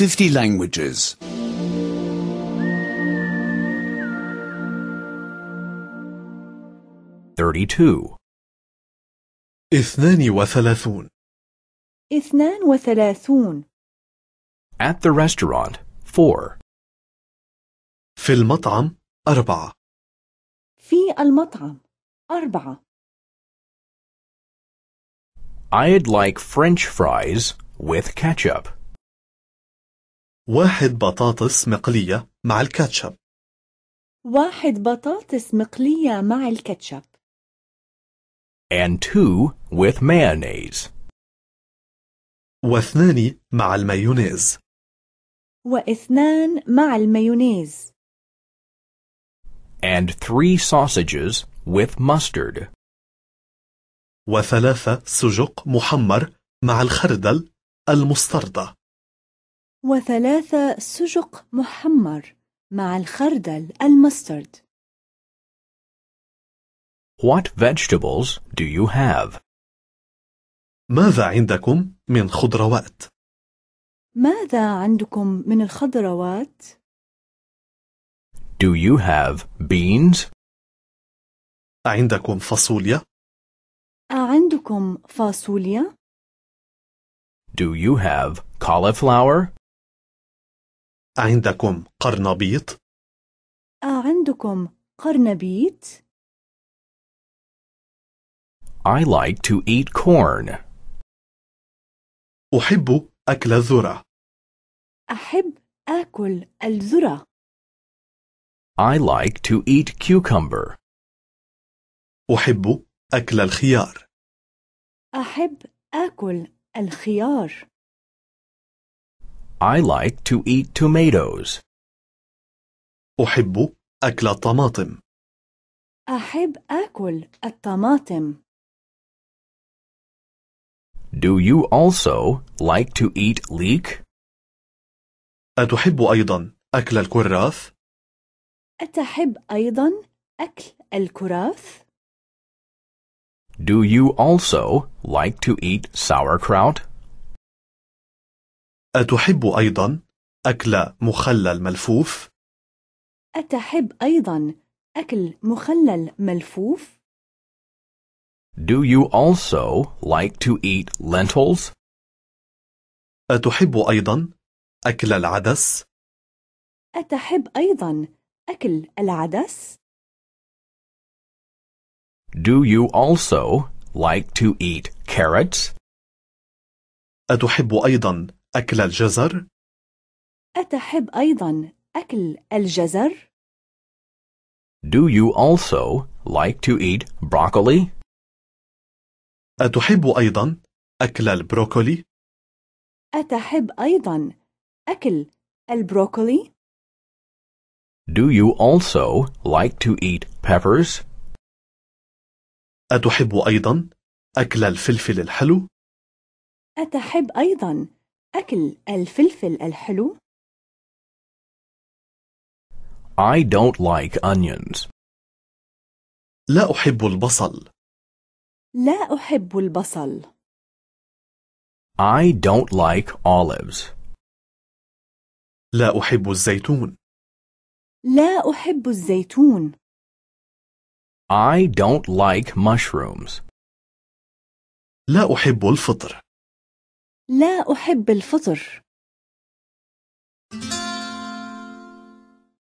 50 languages. 32 اثنان وثلاثون اثنان وثلاثون At the restaurant, 4 في المطعم, أربعة في المطعم, أربعة I'd like French fries with ketchup. واحد بطاطس مقلية مع الكاتشب واحد بطاطس مقلية مع الكاتشب and two with mayonnaise واثنان مع المايونيز واثنان مع المايونيز and three sausages with mustard وثلاثة سجق محمر مع الخردل المستردة وثلاثة سجق محمر مع الخردل المسترد. What vegetables do you have? ماذا عندكم من خضروات؟ ماذا عندكم من الخضروات؟ Do you have beans? عندكم فاصوليا؟ عندكم فاصوليا؟ Do you have cauliflower? عندكم قرنبيط؟ عندكم قرنبيط؟ I like to eat corn. أحب أكل الذرة. أحب أكل الذرة. I like to eat cucumber. أحب أكل الخيار. أحب أكل الخيار. I like to eat tomatoes. أحب أكل الطماطم. أحب أكل الطماطم. Do you also like to eat leek? أتحب أيضا أكل الكراث؟ أتحب أيضا أكل الكراث؟ Do you also like to eat sauerkraut? أتحب أيضا أكل مخلل ملفوف؟ أتحب أيضا أكل مخلل ملفوف؟ Do you also like to eat lentils? أتحب أيضا أكل العدس؟ أتحب أيضا أكل العدس؟ Do you also like to eat carrots? أتحب أيضا أكل الجزر؟ أتحب أيضا أكل الجزر؟ Do you also like to eat broccoli? أتحب أيضا أكل البروكولي؟ أتحب أيضا أكل البروكولي؟ Do you also like to eat peppers? أتحب أيضا أكل الفلفل الحلو؟ أتحب أيضا أكل الفلفل الحلو؟ أكل الفلفل الحلو I don't like onions. لا أحب البصل. لا أحب البصل. I don't like olives. لا أحب الزيتون. لا أحب الزيتون. I don't like mushrooms. لا أحب الفطر. لا أحب الفطر